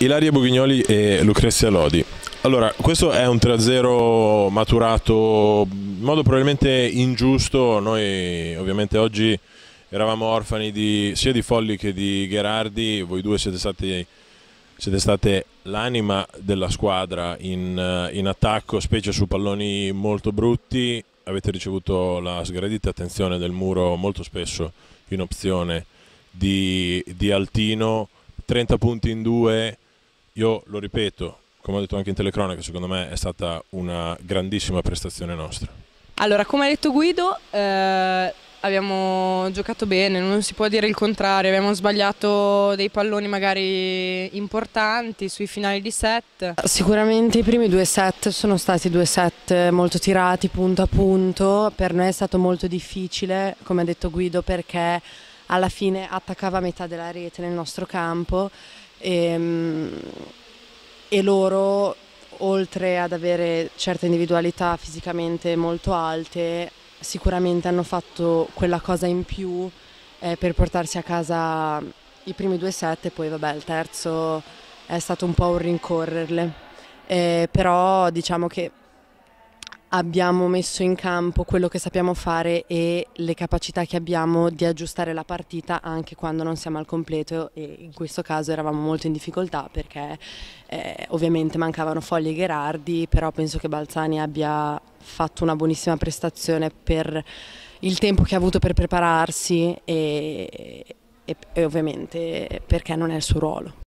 Ilaria Bugignoli e Lucrezia Lodi. Allora, questo è un 3-0 maturato in modo probabilmente ingiusto, noi ovviamente oggi eravamo orfani di, sia di Folli che di Gherardi, voi due siete stati siete state l'anima della squadra in, in, attacco, specie su palloni molto brutti, avete ricevuto la sgradita attenzione del muro molto spesso in opzione di, di Altino, 30 punti in due, io lo ripeto, come ho detto anche in telecronaca, secondo me è stata una grandissima prestazione nostra. Allora, come ha detto Guido, eh, abbiamo giocato bene, non si può dire il contrario, abbiamo sbagliato dei palloni magari importanti sui finali di set. Sicuramente i primi due set sono stati due set molto tirati punto a punto, per noi è stato molto difficile, come ha detto Guido, perché alla fine attaccava metà della rete nel nostro campo e, ehm, e loro oltre ad avere certe individualità fisicamente molto alte sicuramente hanno fatto quella cosa in più eh, per portarsi a casa i primi due set e poi vabbè il terzo è stato un po' un rincorrerle eh, però diciamo che abbiamo messo in campo quello che sappiamo fare e le capacità che abbiamo di aggiustare la partita anche quando non siamo al completo e in questo caso eravamo molto in difficoltà perché eh, ovviamente mancavano Fogli e Gherardi però penso che Balzani abbia fatto una buonissima prestazione per il tempo che ha avuto per prepararsi e, e, e ovviamente perché non è il suo ruolo.